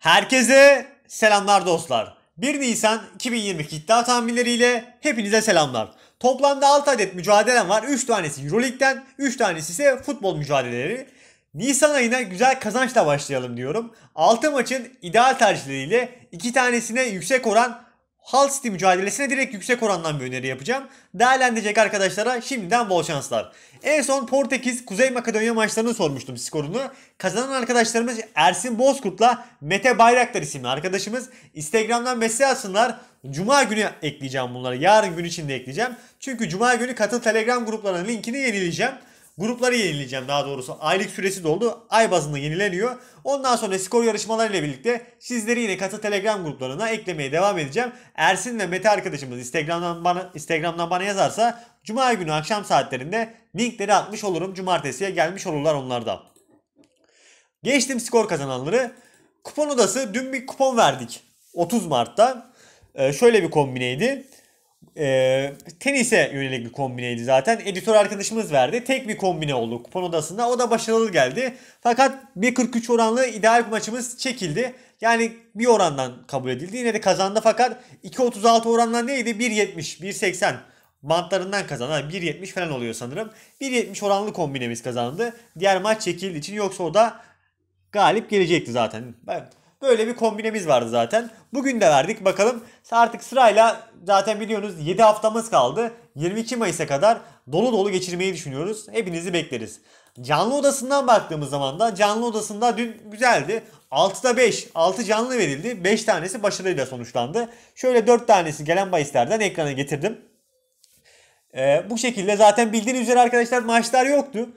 Herkese selamlar dostlar. 1 Nisan 2022 iddia tahminleriyle hepinize selamlar. Toplamda 6 adet mücadelem var. 3 tanesi Euroleague'den, 3 tanesi ise futbol mücadeleleri. Nisan ayına güzel kazançla başlayalım diyorum. 6 maçın ideal tercihleriyle 2 tanesine yüksek oran Hull City mücadelesine direkt yüksek orandan bir öneri yapacağım. Değerlendirecek arkadaşlara şimdiden bol şanslar. En son Portekiz Kuzey Makedonya maçlarını sormuştum skorunu. Kazanan arkadaşlarımız Ersin Bozkurt'la Mete Bayraktar isimli arkadaşımız. Instagram'dan mesaj atsınlar. Cuma günü ekleyeceğim bunları. Yarın gün içinde ekleyeceğim. Çünkü Cuma günü katıl Telegram gruplarının linkini yenileyeceğim. Grupları yenileyeceğim daha doğrusu. Aylık süresi doldu. Ay bazında yenileniyor. Ondan sonra skor yarışmalarıyla birlikte sizleri yine kasa telegram gruplarına eklemeye devam edeceğim. Ersin ve Mete arkadaşımız Instagram'dan bana, Instagram'dan bana yazarsa Cuma günü akşam saatlerinde linkleri atmış olurum. Cumartesiye gelmiş olurlar onlarda. Geçtim skor kazananları. Kupon odası dün bir kupon verdik. 30 Mart'ta. Ee, şöyle bir kombineydi e, tenise yönelik bir kombineydi zaten. Editör arkadaşımız verdi. Tek bir kombine oldu kupon odasında. O da başarılı geldi. Fakat 1.43 oranlı ideal maçımız çekildi. Yani bir orandan kabul edildi. Yine de kazandı fakat 2.36 oranlar neydi? 1.70, 1.80 bantlarından kazanan 1.70 falan oluyor sanırım. 1.70 oranlı kombinemiz kazandı. Diğer maç çekildiği için yoksa o da galip gelecekti zaten. Ben Böyle bir kombinemiz vardı zaten. Bugün de verdik bakalım. Artık sırayla zaten biliyorsunuz 7 haftamız kaldı. 22 Mayıs'a kadar dolu dolu geçirmeyi düşünüyoruz. Hepinizi bekleriz. Canlı odasından baktığımız zaman da canlı odasında dün güzeldi. 6'da 5, 6 canlı verildi. 5 tanesi başarıyla sonuçlandı. Şöyle 4 tanesi gelen bahislerden ekrana getirdim. Ee, bu şekilde zaten bildiğiniz üzere arkadaşlar maçlar yoktu.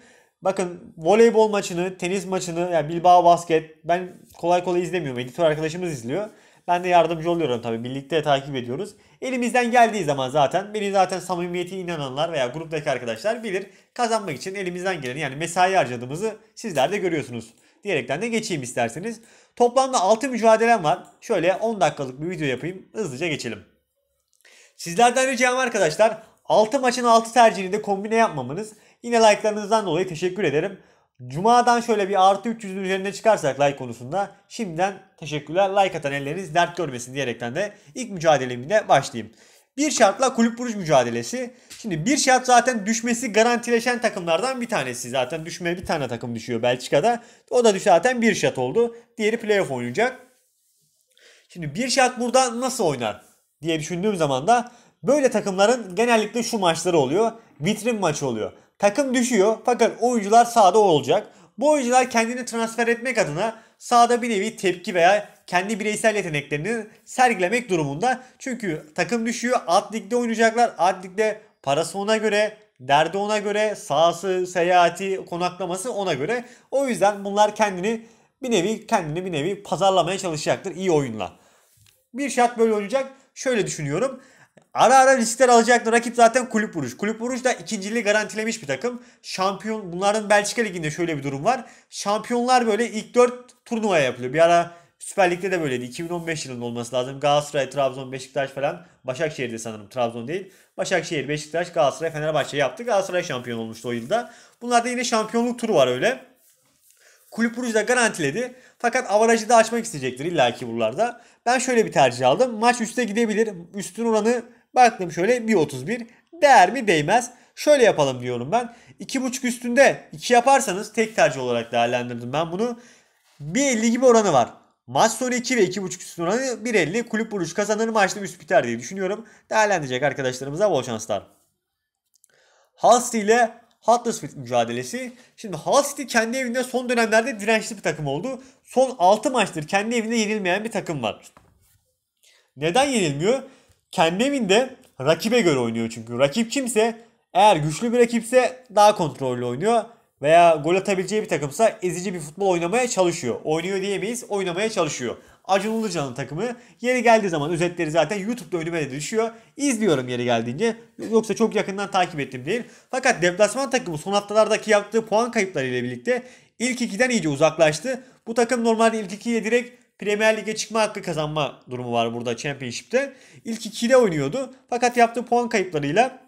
Bakın voleybol maçını, tenis maçını, yani Bilbao basket ben kolay kolay izlemiyorum. Editör arkadaşımız izliyor. Ben de yardımcı oluyorum tabii. Birlikte takip ediyoruz. Elimizden geldiği zaman zaten beni zaten samimiyeti inananlar veya gruptaki arkadaşlar bilir. Kazanmak için elimizden geleni yani mesai harcadığımızı sizler de görüyorsunuz. Diyerekten de geçeyim isterseniz. Toplamda 6 mücadelem var. Şöyle 10 dakikalık bir video yapayım. Hızlıca geçelim. Sizlerden ricam arkadaşlar 6 maçın 6 tercihini kombine yapmamanız. Yine like'larınızdan dolayı teşekkür ederim. Cuma'dan şöyle bir artı 300'ün üzerine çıkarsak like konusunda şimdiden teşekkürler. Like atan elleriniz dert görmesin diyerekten de ilk mücadelemine başlayayım. Bir şartla kulüp buruş mücadelesi. Şimdi bir şart zaten düşmesi garantileşen takımlardan bir tanesi. Zaten düşme bir tane takım düşüyor Belçika'da. O da düş zaten bir şart oldu. Diğeri playoff oynayacak. Şimdi bir şart burada nasıl oynar diye düşündüğüm zaman da Böyle takımların genellikle şu maçları oluyor. Vitrin maçı oluyor. Takım düşüyor fakat oyuncular sahada olacak. Bu oyuncular kendini transfer etmek adına sahada bir nevi tepki veya kendi bireysel yeteneklerini sergilemek durumunda. Çünkü takım düşüyor. Alt ligde oynayacaklar. Alt ligde parası ona göre, derdi ona göre, sahası, seyahati, konaklaması ona göre. O yüzden bunlar kendini bir nevi kendini bir nevi pazarlamaya çalışacaktır iyi oyunla. Bir şart böyle oynayacak. Şöyle düşünüyorum. Ara ara riskler alacaktı. Rakip zaten kulüp vuruş. Kulüp vuruş da ikinciliği garantilemiş bir takım. Şampiyon bunların Belçika Ligi'nde şöyle bir durum var. Şampiyonlar böyle ilk 4 turnuvaya yapılıyor. Bir ara Süper Lig'de de böyleydi. 2015 yılında olması lazım. Galatasaray, Trabzon, Beşiktaş falan. Başakşehir'de sanırım Trabzon değil. Başakşehir, Beşiktaş, Galatasaray, Fenerbahçe yaptı. Galatasaray şampiyon olmuştu o yılda. Bunlarda yine şampiyonluk turu var öyle. Kulüp Brugge garantiledi. Fakat avarajı da açmak isteyecektir illaki buralarda. Ben şöyle bir tercih aldım. Maç üste gidebilir. Üstün oranı Baktım şöyle 1.31 değer mi değmez. Şöyle yapalım diyorum ben. 2.5 üstünde 2 yaparsanız tek tercih olarak değerlendirdim ben bunu. 1.50 gibi oranı var. Maç sonu 2 ve 2.5 üstü oranı 1.50. Kulüp vuruş kazanır maçta üst biter diye düşünüyorum. Değerlendirecek arkadaşlarımıza bol şanslar. Hull City ile Huddersfield mücadelesi. Şimdi Hull City kendi evinde son dönemlerde dirençli bir takım oldu. Son 6 maçtır kendi evinde yenilmeyen bir takım var. Neden yenilmiyor? kendi evinde rakibe göre oynuyor çünkü. Rakip kimse eğer güçlü bir rakipse daha kontrollü oynuyor veya gol atabileceği bir takımsa ezici bir futbol oynamaya çalışıyor. Oynuyor diyemeyiz, oynamaya çalışıyor. Acun Ilıcan'ın takımı yeri geldiği zaman özetleri zaten YouTube'da önüme de düşüyor. İzliyorum yeri geldiğince. Yoksa çok yakından takip ettim değil. Fakat deplasman takımı son haftalardaki yaptığı puan kayıpları ile birlikte ilk ikiden iyice uzaklaştı. Bu takım normalde ilk ikiye direkt Premier Lig'e çıkma hakkı kazanma durumu var burada Championship'te. İlk 2'de oynuyordu. Fakat yaptığı puan kayıplarıyla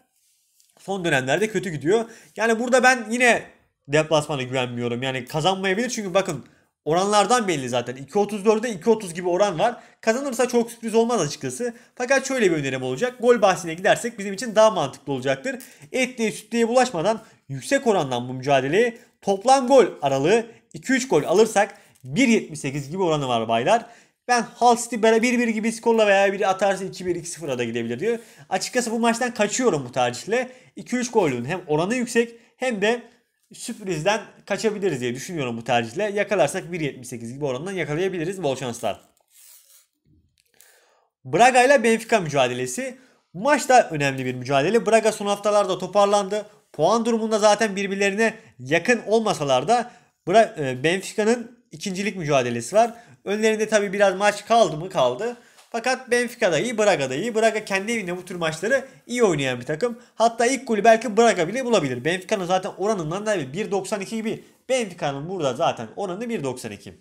son dönemlerde kötü gidiyor. Yani burada ben yine deplasmana güvenmiyorum. Yani kazanmayabilir çünkü bakın oranlardan belli zaten. 2.34'de 2.30 gibi oran var. Kazanırsa çok sürpriz olmaz açıkçası. Fakat şöyle bir önerim olacak. Gol bahsine gidersek bizim için daha mantıklı olacaktır. Etliye sütlüye bulaşmadan yüksek orandan bu mücadeleyi toplam gol aralığı 2-3 gol alırsak 1.78 gibi oranı var baylar. Ben Hull City 1-1 gibi skorla veya bir atarsa 2-1 2-0'a da gidebilir diyor. Açıkçası bu maçtan kaçıyorum bu tercihle. 2-3 golün hem oranı yüksek hem de sürprizden kaçabiliriz diye düşünüyorum bu tercihle. Yakalarsak 1.78 gibi oranından yakalayabiliriz. Bol şanslar. Braga ile Benfica mücadelesi. Maç da önemli bir mücadele. Braga son haftalarda toparlandı. Puan durumunda zaten birbirlerine yakın olmasalar da e, Benfica'nın ikincilik mücadelesi var. Önlerinde tabii biraz maç kaldı mı kaldı. Fakat Benfica da iyi, Braga da iyi. Braga kendi evinde bu tür maçları iyi oynayan bir takım. Hatta ilk golü belki Braga bile bulabilir. Benfica'nın zaten oranından da 1.92 gibi. Benfica'nın burada zaten oranı 1.92.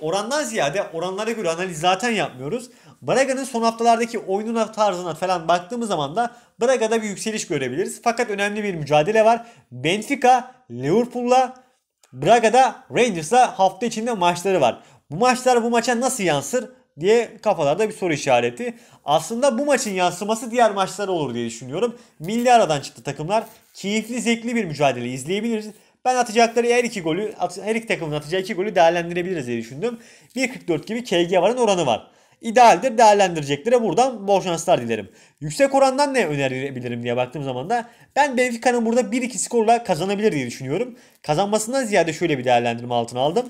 Orandan ziyade oranlara göre analiz zaten yapmıyoruz. Braga'nın son haftalardaki oyununa tarzına falan baktığımız zaman da Braga'da bir yükseliş görebiliriz. Fakat önemli bir mücadele var. Benfica Liverpool'la Braga'da Rangers'la hafta içinde maçları var. Bu maçlar bu maça nasıl yansır diye kafalarda bir soru işareti. Aslında bu maçın yansıması diğer maçlara olur diye düşünüyorum. Milli aradan çıktı takımlar. Keyifli, zevkli bir mücadele izleyebiliriz. Ben atacakları her iki golü, her iki takımın atacağı iki golü değerlendirebiliriz diye düşündüm. 1.44 gibi KG varın oranı var idealdir değerlendirecektir. E buradan bol şanslar dilerim. Yüksek orandan ne önerebilirim diye baktığım zaman da ben Benfica'nın burada 1-2 skorla kazanabilir diye düşünüyorum. Kazanmasından ziyade şöyle bir değerlendirme altına aldım.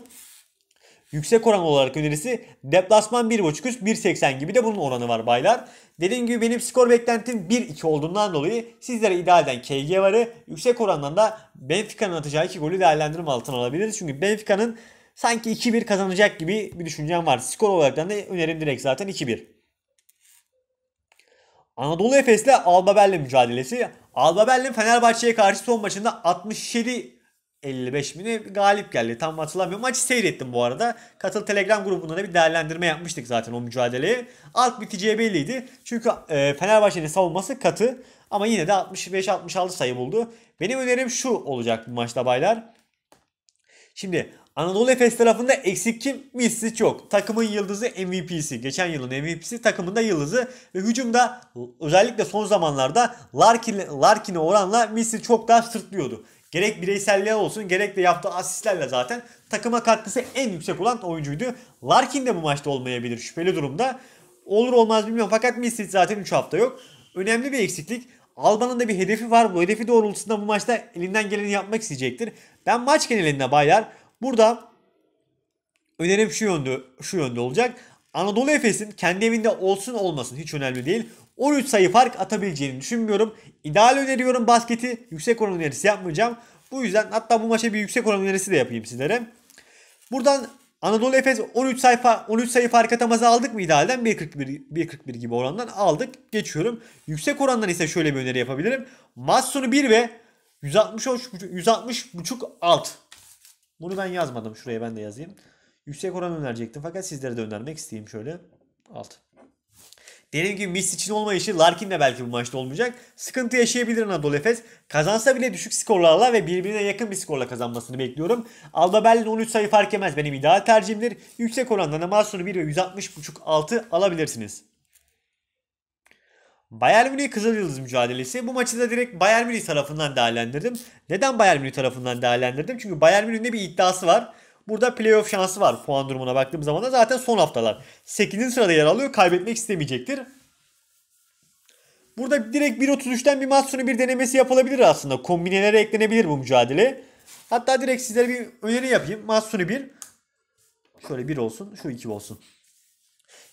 Yüksek oran olarak önerisi deplasman 1.5 üst 1.80 gibi de bunun oranı var baylar. Dediğim gibi benim skor beklentim 1-2 olduğundan dolayı sizlere idealden KG varı yüksek orandan da Benfica'nın atacağı 2 golü değerlendirme altına alabiliriz. Çünkü Benfica'nın sanki 2-1 kazanacak gibi bir düşüncem var. Skor olarak da önerim direkt zaten 2-1. Anadolu Efes'le Alba Berlin mücadelesi. Alba Berlin Fenerbahçe'ye karşı son maçında 67 55 mi galip geldi. Tam hatırlamıyorum. Maçı seyrettim bu arada. Katıl Telegram grubunda da bir değerlendirme yapmıştık zaten o mücadeleyi. Alt biteceği belliydi. Çünkü e, Fenerbahçe'nin savunması katı. Ama yine de 65-66 sayı buldu. Benim önerim şu olacak bu maçta baylar. Şimdi Anadolu Efes tarafında eksik kim? Missi çok. Takımın yıldızı MVP'si. Geçen yılın MVP'si takımında yıldızı. Ve hücumda özellikle son zamanlarda Larkin'e Larkin oranla Missi çok daha sırtlıyordu. Gerek bireyselliğe olsun gerek de yaptığı asistlerle zaten takıma katkısı en yüksek olan oyuncuydu. Larkin de bu maçta olmayabilir şüpheli durumda. Olur olmaz bilmiyorum fakat Missi zaten 3 hafta yok. Önemli bir eksiklik. Alba'nın da bir hedefi var. Bu hedefi doğrultusunda bu maçta elinden geleni yapmak isteyecektir. Ben maç genelinde baylar burada önerim şu yönde, şu yönde olacak. Anadolu Efes'in kendi evinde olsun olmasın hiç önemli değil. 13 sayı fark atabileceğini düşünmüyorum. İdeal öneriyorum basketi. Yüksek oran önerisi yapmayacağım. Bu yüzden hatta bu maça bir yüksek oran önerisi de yapayım sizlere. Buradan Anadolu Efes 13 sayfa 13 sayı fark atamazı aldık mı idealden 1.41 1.41 gibi orandan aldık. Geçiyorum. Yüksek orandan ise şöyle bir öneri yapabilirim. Maç sonu 1 ve 163 160 buçuk alt. Bunu ben yazmadım. Şuraya ben de yazayım. Yüksek oran önerecektim. Fakat sizlere de önermek isteyeyim şöyle. Alt. Dediğim gibi Mist için olmayışı Larkin de belki bu maçta olmayacak. Sıkıntı yaşayabilir Anadolu Efes. Kazansa bile düşük skorlarla ve birbirine yakın bir skorla kazanmasını bekliyorum. Alba Berlin 13 sayı fark etmez. Benim ideal tercihimdir. Yüksek orandan Amasunu 1 ve 160.5 altı alabilirsiniz. Bayern Münih Kızıl Yıldız mücadelesi. Bu maçı da direkt Bayern Münih tarafından değerlendirdim. Neden Bayern Münih tarafından değerlendirdim? Çünkü Bayern Münih'in de bir iddiası var. Burada playoff şansı var puan durumuna baktığım zaman da zaten son haftalar. 8. sırada yer alıyor. Kaybetmek istemeyecektir. Burada direkt 1.33'ten bir maç sonu bir denemesi yapılabilir aslında. Kombinelere eklenebilir bu mücadele. Hatta direkt sizlere bir öneri yapayım. Maç sonu 1. Şöyle 1 olsun. Şu 2 olsun.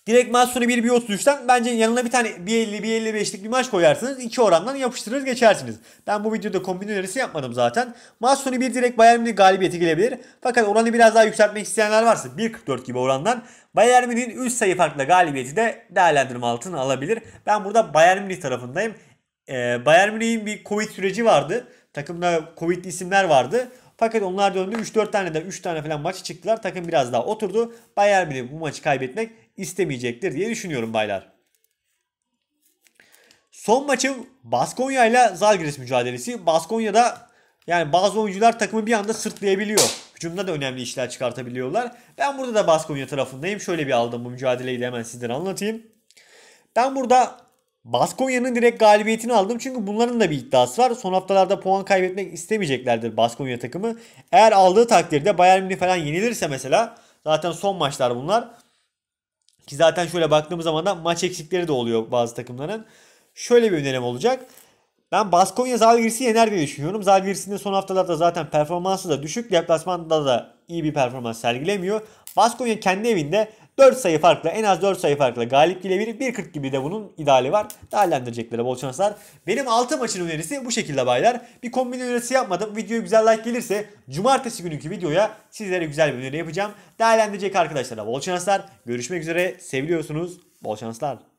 Direkt Matsuni 1.33'ten bence yanına bir tane 1.50 1.55'lik bir maç koyarsınız. iki orandan yapıştırır geçersiniz. Ben bu videoda kombin önerisi yapmadım zaten. Matsuni 1 direkt Bayern Münih galibiyeti gelebilir. Fakat oranı biraz daha yükseltmek isteyenler varsa 1.44 gibi orandan Bayern Münih'in 3 sayı farkla galibiyeti de değerlendirme altına alabilir. Ben burada Bayern Münih tarafındayım. Ee, Bayern Münih'in bir Covid süreci vardı. Takımda Covid'li isimler vardı. Fakat onlar döndü 3-4 tane de 3 tane falan maçı çıktılar. Takım biraz daha oturdu. Bayern Münih bu maçı kaybetmek istemeyecektir diye düşünüyorum baylar. Son maçı Baskonya ile Zalgiris mücadelesi. Baskonya'da yani bazı oyuncular takımı bir anda sırtlayabiliyor. Hücumda da önemli işler çıkartabiliyorlar. Ben burada da Baskonya tarafındayım. Şöyle bir aldım bu mücadeleyi de hemen sizlere anlatayım. Ben burada Baskonya'nın direkt galibiyetini aldım. Çünkü bunların da bir iddiası var. Son haftalarda puan kaybetmek istemeyeceklerdir Baskonya takımı. Eğer aldığı takdirde Bayern Münih falan yenilirse mesela zaten son maçlar bunlar. Ki zaten şöyle baktığımız zaman da maç eksikleri de oluyor bazı takımların. Şöyle bir önerim olacak. Ben Baskonya Zalgiris'i yener diye düşünüyorum. Zalgiris'in son haftalarda zaten performansı da düşük. Deplasmanda da iyi bir performans sergilemiyor. Baskonya kendi evinde 4 sayı farkla en az 4 sayı farkla galip gelebilir. 1.40 gibi de bunun ideali var. Değerlendirecekleri bol şanslar. Benim 6 maçın önerisi bu şekilde baylar. Bir kombin önerisi yapmadım. Videoya güzel like gelirse cumartesi günkü videoya sizlere güzel bir öneri yapacağım. Değerlendirecek arkadaşlara bol şanslar. Görüşmek üzere. Seviliyorsunuz. Bol şanslar.